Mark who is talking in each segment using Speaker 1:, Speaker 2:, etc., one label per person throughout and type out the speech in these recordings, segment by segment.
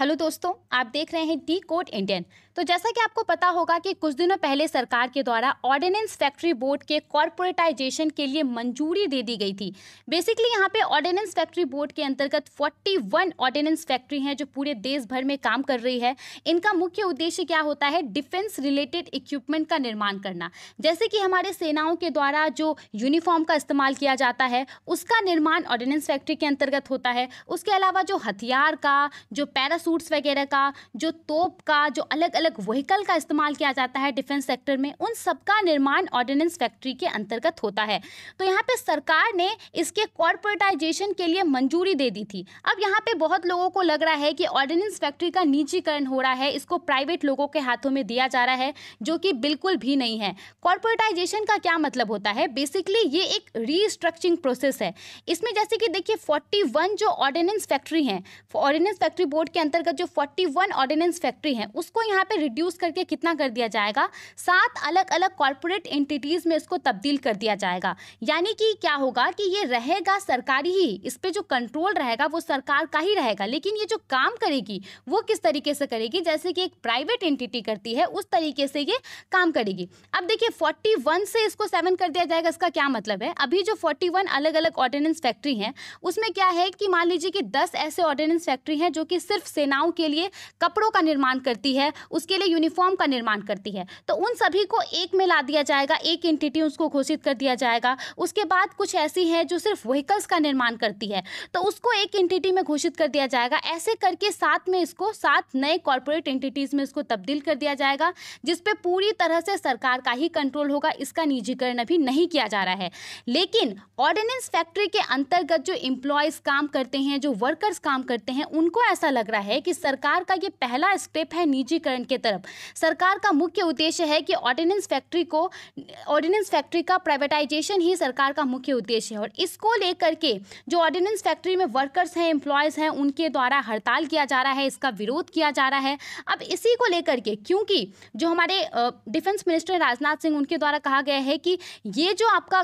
Speaker 1: hello दोस्तों आप देख रहे हैं डी कोड इंडियन तो जैसा कि आपको पता होगा कि कुछ दिनों पहले सरकार के द्वारा ऑर्डिनेंस फैक्ट्री बोर्ड के कॉरपोरेटाइजेशन के लिए मंजूरी दे दी गई थी बेसिकली यहाँ पे ऑर्डिनेंस फैक्ट्री बोर्ड के अंतर्गत 41 ऑर्डिनेंस फैक्ट्री हैं जो पूरे देश भर में काम कर रही है इनका मुख्य उद्देश्य क्या होता है डिफेंस रिलेटेड इक्विपमेंट का निर्माण करना जैसे कि हमारे सेनाओं के द्वारा जो यूनिफॉर्म का इस्तेमाल किया जाता है उसका निर्माण ऑर्डिनेंस फैक्ट्री के अंतर्गत होता है उसके अलावा जो हथियार का जो पैरासूट्स वगैरह का जो तोप का जो अलग अलग अलग व्हीकल का इस्तेमाल किया जाता है डिफेंस सेक्टर में उन सबका निर्माण ऑर्डिनेंस फैक्ट्री के अंतर्गत होता है तो यहाँ पे सरकार ने इसके कॉर्पोरेटाइजेशन के लिए मंजूरी दे दी थी अब यहाँ पे बहुत लोगों को लग रहा है कि ऑर्डिनेंस फैक्ट्री का निजीकरण हो रहा है इसको प्राइवेट लोगों के हाथों में दिया जा रहा है जो कि बिल्कुल भी नहीं है कॉरपोरेटाइजेशन का क्या मतलब होता है बेसिकली ये एक रीस्ट्रक्चरिंग प्रोसेस है इसमें जैसे कि देखिए 41 जो ऑर्डिनेंस फैक्ट्री हैं ऑर्डिनेंस फैक्ट्री बोर्ड के अंतर्गत जो 41 ऑर्डिनेंस फैक्ट्री हैं उसको यहाँ पे रिड्यूस करके कितना कर दिया जाएगा सात अलग अलग कॉरपोरेट एंटिटीज़ में इसको तब्दील कर दिया जाएगा यानी कि क्या होगा कि ये रहेगा सरकारी ही इस पर जो कंट्रोल रहेगा वो सरकार का ही रहेगा लेकिन ये जो काम करेगी वो किस तरीके से करेगी जैसे कि एक प्राइवेट एंटिटी करती है उस तरीके से ये काम करेगी अब देखिए फोर्टी से इसको सेवन कर दिया जाएगा इसका क्या मतलब है अभी जो फोर्टी अलग अलग ऑर्डिनेंस फैक्ट्री हैं उसमें क्या है कि मान लीजिए कि दस ऐसे ऑर्डिनेंस फैक्ट्री हैं जो कि सिर्फ सेनाओं के लिए कपड़ों का निर्माण करती है उस इसके लिए यूनिफॉर्म का निर्माण करती है तो उन सभी को एक में ला दिया जाएगा एक एंटिटी उसको घोषित कर दिया जाएगा उसके बाद कुछ ऐसी है जो सिर्फ व्हीकल्स का निर्माण करती है तो उसको एक एंटिटी में घोषित कर दिया जाएगा ऐसे करके साथ में इसको सात नए कॉरपोरेट एंटिटीज़ में इसको तब्दील कर दिया जाएगा जिसपे पूरी तरह से सरकार का ही कंट्रोल होगा इसका निजीकरण अभी नहीं किया जा रहा है लेकिन ऑर्डिनेंस फैक्ट्री के अंतर्गत जो इंप्लॉयज काम करते हैं जो वर्कर्स काम करते हैं उनको ऐसा लग रहा है कि सरकार का ये पहला स्टेप है निजीकरण के तरफ सरकार का मुख्य उद्देश्य है कि ऑर्डिनेंस फैक्ट्री को ऑर्डिनेंस फैक्ट्री का प्राइवेटाइजेशन ही सरकार का मुख्य उद्देश्य है और इसको लेकर के जो ऑर्डिनेंस फैक्ट्री में वर्कर्स हैं एम्प्लॉयज़ हैं उनके द्वारा हड़ताल किया जा रहा है इसका विरोध किया जा रहा है अब इसी को लेकर के क्योंकि जो हमारे डिफेंस मिनिस्टर राजनाथ सिंह उनके द्वारा कहा गया है कि ये जो आपका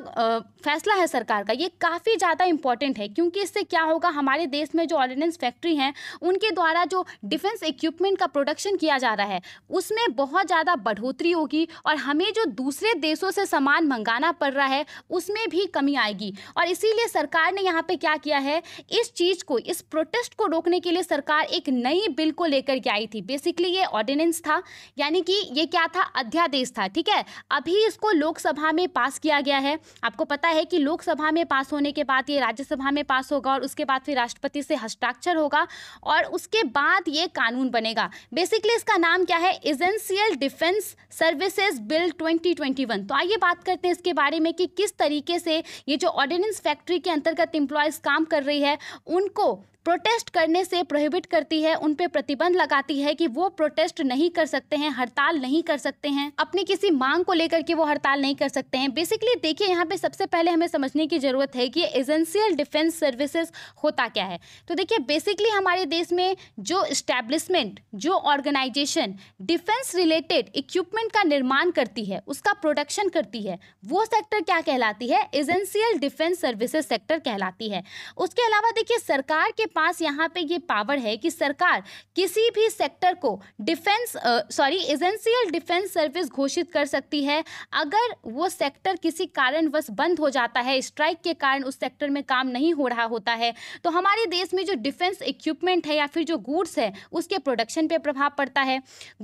Speaker 1: फैसला है सरकार का ये काफ़ी ज़्यादा इंपॉर्टेंट है क्योंकि इससे क्या होगा हमारे देश में जो ऑर्डिनेंस फैक्ट्री हैं उनके द्वारा जो डिफेंस इक्विपमेंट का प्रोडक्शन किया जा रहा है है उसमें बहुत ज़्यादा बढ़ोतरी होगी और हमें जो दूसरे देशों से सामान मंगाना पड़ रहा है उसमें भी कमी आएगी और इसीलिए सरकार ने यहाँ पे क्या किया है इस चीज़ को इस प्रोटेस्ट को रोकने के लिए सरकार एक नई बिल को लेकर के आई थी बेसिकली ये ऑर्डिनेंस था यानी कि ये क्या था अध्यादेश था ठीक है अभी इसको लोकसभा में पास किया गया है आपको पता है कि लोकसभा में पास होने के बाद ये राज्यसभा में पास होगा और उसके बाद फिर राष्ट्रपति से हस्ताक्षर होगा और उसके बाद ये कानून बनेगा बेसिकली इसका नाम क्या है एजेंसियल डिफेंस सर्विसेज बिल 2021 तो आइए बात करते हैं इसके बारे में कि किस तरीके से ये जो ऑर्डिनेंस फैक्ट्री के अंतर्गत एम्प्लॉयज़ काम कर रही है उनको प्रोटेस्ट करने से प्रोहिबिट करती है उन पे प्रतिबंध लगाती है कि वो प्रोटेस्ट नहीं कर सकते हैं हड़ताल नहीं कर सकते हैं अपनी किसी मांग को लेकर के वो हड़ताल नहीं कर सकते हैं बेसिकली देखिए यहाँ पे सबसे पहले हमें समझने की ज़रूरत है कि एजेंशियल डिफेंस सर्विसेज होता क्या है तो देखिए बेसिकली हमारे देश में जो इस्टेब्लिशमेंट जो ऑर्गेनाइजेशन डिफेंस रिलेटेड इक्विपमेंट का निर्माण करती है उसका प्रोडक्शन करती है वो सेक्टर क्या कहलाती है एजेंशियल डिफेंस सर्विसेज सेक्टर कहलाती है उसके अलावा देखिए सरकार के पास यहाँ पे ये पावर है कि सरकार किसी भी सेक्टर को defence sorry essential defence service घोषित कर सकती है अगर वो सेक्टर किसी कारणवश बंद हो जाता है स्ट्राइक के कारण उस सेक्टर में काम नहीं हो रहा होता है तो हमारे देश में जो डिफेंस इक्विपमेंट है या फिर जो गुड्स है उसके प्रोडक्शन पर प्रभाव पड़ता है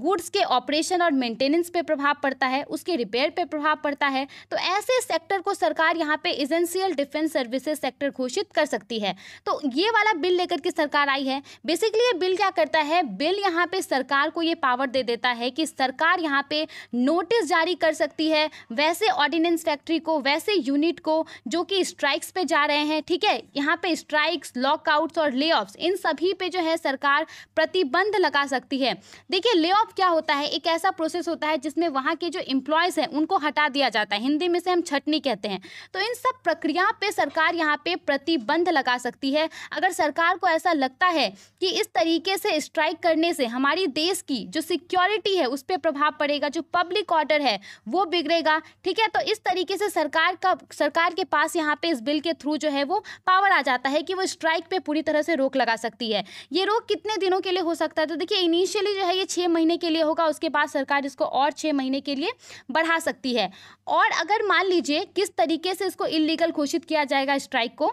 Speaker 1: गुड्स के ऑपरेशन और मेंटेनेंस पर प्रभाव पड़ता है उसके रिपेयर पर प्रभाव पड़ता है तो ऐसे सेक्टर को सरकार यहाँ पे एजेंशियल डिफेंस सर्विसेज सेक्टर घोषित कर सकती है तो ये वाला बिल लेकर के सरकार आई है बेसिकली ये बिल क्या करता है बिल यहाँ पे सरकार को ये पावर दे देता है कि सरकार यहाँ पे नोटिस जारी कर सकती है वैसे ऑर्डिनेंस फैक्ट्री को वैसे यूनिट को जो कि स्ट्राइक्स पे जा रहे हैं ठीक है यहाँ पे स्ट्राइक्स लॉकआउट्स और ले इन सभी पे जो है सरकार प्रतिबंध लगा सकती है देखिए ले क्या होता है एक ऐसा प्रोसेस होता है जिसमें वहाँ के जो इंप्लॉयज हैं उनको हटा दिया जाता है हिंदी में से हम छटनी कहते हैं तो इन सब प्रक्रिया पे सरकार यहाँ पे प्रतिबंध लगा सकती है अगर सरकार सरकार को ऐसा लगता है कि इस तरीके से स्ट्राइक करने से हमारी देश की जो सिक्योरिटी है उस पर प्रभाव पड़ेगा जो पब्लिक ऑर्डर है वो बिगड़ेगा ठीक है तो इस तरीके से सरकार का सरकार के पास यहाँ पे इस बिल के थ्रू जो है वो पावर आ जाता है कि वो स्ट्राइक पर पूरी तरह से रोक लगा सकती है ये रोक कितने दिनों के लिए हो सकता है तो देखिए इनिशियली जो है ये छः महीने के लिए होगा उसके बाद सरकार इसको और छः महीने के लिए बढ़ा सकती है और अगर मान लीजिए किस तरीके से इसको इलीगल घोषित किया जाएगा स्ट्राइक को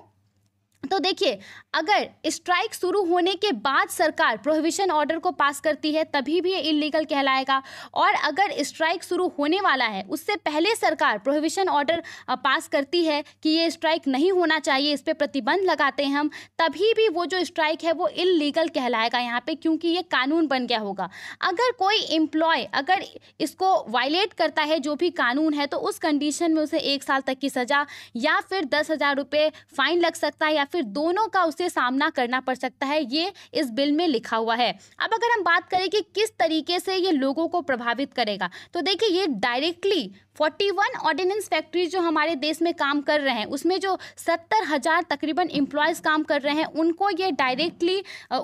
Speaker 1: तो देखिए अगर स्ट्राइक शुरू होने के बाद सरकार प्रोहिबिशन ऑर्डर को पास करती है तभी भी ये इलीगल कहलाएगा और अगर स्ट्राइक शुरू होने वाला है उससे पहले सरकार प्रोहिबिशन ऑर्डर पास करती है कि ये स्ट्राइक नहीं होना चाहिए इस पर प्रतिबंध लगाते हैं हम तभी भी वो जो स्ट्राइक है वो इलीगल कहलाएगा यहाँ पर क्योंकि ये कानून बन गया होगा अगर कोई एम्प्लॉय अगर इसको वायलेट करता है जो भी कानून है तो उस कंडीशन में उसे एक साल तक की सज़ा या फिर दस हज़ार रुपये फाइन लग सकता है या फिर दोनों का उसे सामना करना पड़ सकता है ये इस बिल में लिखा हुआ है अब अगर हम बात करें कि किस तरीके से ये लोगों को प्रभावित करेगा तो देखिए ये डायरेक्टली 41 ऑर्डिनेंस फैक्ट्री जो हमारे देश में काम कर रहे हैं उसमें जो सत्तर हज़ार तकरीबन एम्प्लॉयज़ काम कर रहे हैं उनको ये डायरेक्टली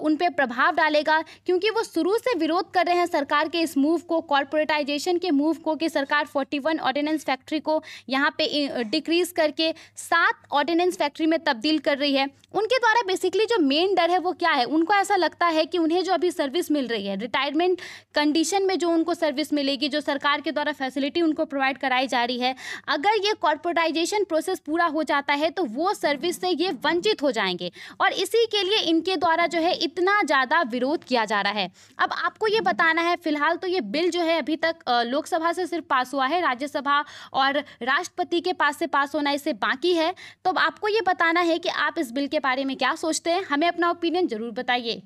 Speaker 1: उन पर प्रभाव डालेगा क्योंकि वो शुरू से विरोध कर रहे हैं सरकार के इस मूव को कॉरपोरेटाइजेशन के मूव को कि सरकार 41 ऑर्डिनेंस फैक्ट्री को यहाँ पे डिक्रीज़ करके सात ऑर्डिनेंस फैक्ट्री में तब्दील कर रही रही है उनके द्वारा बेसिकली जो मेन डर है वो क्या है उनको ऐसा लगता है कि उन्हें जो अभी सर्विस मिल रही है रिटायरमेंट कंडीशन में जो उनको सर्विस मिलेगी जो सरकार के द्वारा फैसिलिटी उनको प्रोवाइड कराई जा रही है अगर ये कॉर्पोरेटाइजेशन प्रोसेस पूरा हो जाता है तो वो सर्विस से ये वंचित हो जाएंगे और इसी के लिए इनके द्वारा जो है इतना ज़्यादा विरोध किया जा रहा है अब आपको ये बताना है फिलहाल तो ये बिल जो है अभी तक लोकसभा से सिर्फ पास हुआ है राज्यसभा और राष्ट्रपति के पास से पास होना इसे बाकी है तो अब आपको ये बताना है कि आप इस बिल के बारे में क्या सोचते हैं हमें अपना ओपिनियन जरूर बताइए